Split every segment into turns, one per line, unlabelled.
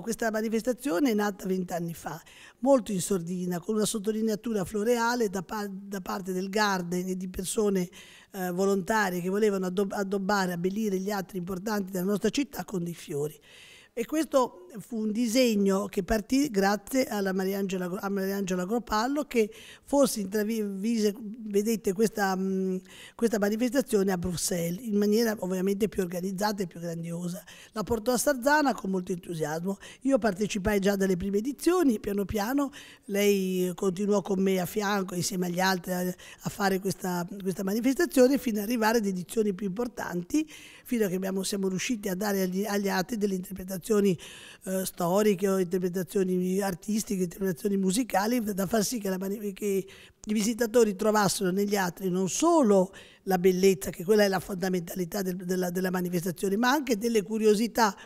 Questa manifestazione è nata vent'anni fa, molto in sordina, con una sottolineatura floreale da, pa da parte del Garden e di persone eh, volontarie che volevano addob addobbare, abbellire gli altri importanti della nostra città con dei fiori. E questo fu un disegno che partì grazie alla Mariangela, a Mariangela Gropallo che forse intravise, vedete questa, mm, questa, manifestazione a Bruxelles in maniera ovviamente più organizzata e più grandiosa. La portò a Sarzana con molto entusiasmo. Io partecipai già dalle prime edizioni, piano piano lei continuò con me a fianco insieme agli altri a, a fare questa, questa, manifestazione fino ad arrivare ad edizioni più importanti, fino a che abbiamo, siamo riusciti a dare agli, agli altri delle interpretazioni interpretazioni eh, storiche o interpretazioni artistiche, interpretazioni musicali, da far sì che, la, che i visitatori trovassero negli altri non solo la bellezza, che quella è la fondamentalità del, della, della manifestazione, ma anche delle curiosità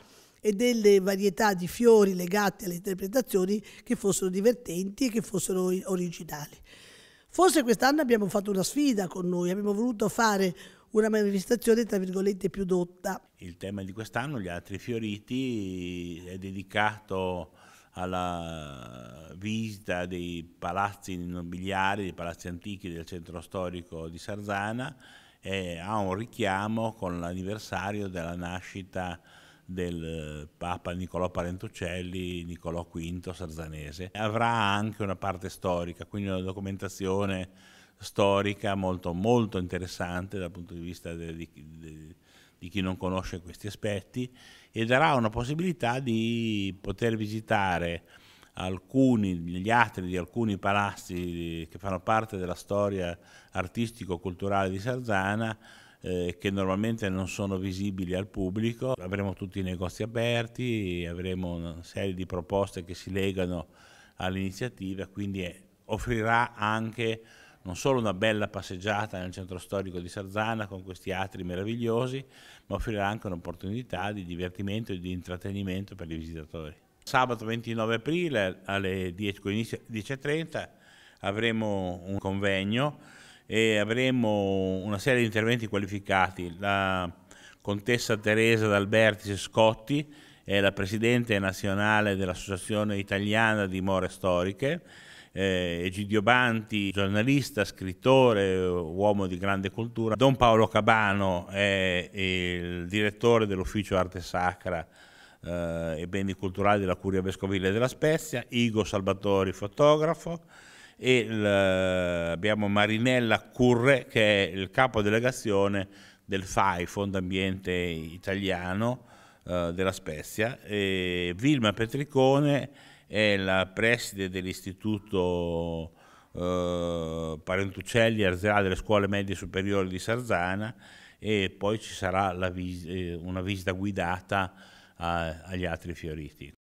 e delle varietà di fiori legate alle interpretazioni che fossero divertenti e che fossero originali. Forse quest'anno abbiamo fatto una sfida con noi, abbiamo voluto fare una manifestazione tra virgolette più dotta.
Il tema di quest'anno, gli altri fioriti, è dedicato alla visita dei palazzi nobiliari, dei palazzi antichi del centro storico di Sarzana e ha un richiamo con l'anniversario della nascita del Papa Niccolò Parentuccelli, Niccolò V Sarzanese. Avrà anche una parte storica, quindi una documentazione storica molto, molto interessante dal punto di vista de, de, de, di chi non conosce questi aspetti e darà una possibilità di poter visitare alcuni, gli atri di alcuni palazzi che fanno parte della storia artistico-culturale di Sarzana eh, che normalmente non sono visibili al pubblico. Avremo tutti i negozi aperti, avremo una serie di proposte che si legano all'iniziativa, quindi eh, offrirà anche non solo una bella passeggiata nel centro storico di Sarzana con questi atri meravigliosi, ma offrirà anche un'opportunità di divertimento e di intrattenimento per i visitatori. Sabato 29 aprile alle 10, 10.30 avremo un convegno e avremo una serie di interventi qualificati. La contessa Teresa d'Albertis Scotti è la presidente nazionale dell'Associazione Italiana di More Storiche eh, Egidio Banti, giornalista, scrittore, uomo di grande cultura, Don Paolo Cabano è il direttore dell'ufficio Arte Sacra eh, e Beni Culturali della Curia Vescovile della Spezia, Igo Salvatori, fotografo, e il, abbiamo Marinella Curre che è il capo delegazione del FAI, Fondo Ambiente Italiano eh, della Spezia, e Vilma Petricone è la preside dell'istituto eh, Parentuccelli Arzerà delle scuole medie superiori di Sarzana e poi ci sarà vis- eh, una visita guidata a- eh, agli altri fioriti.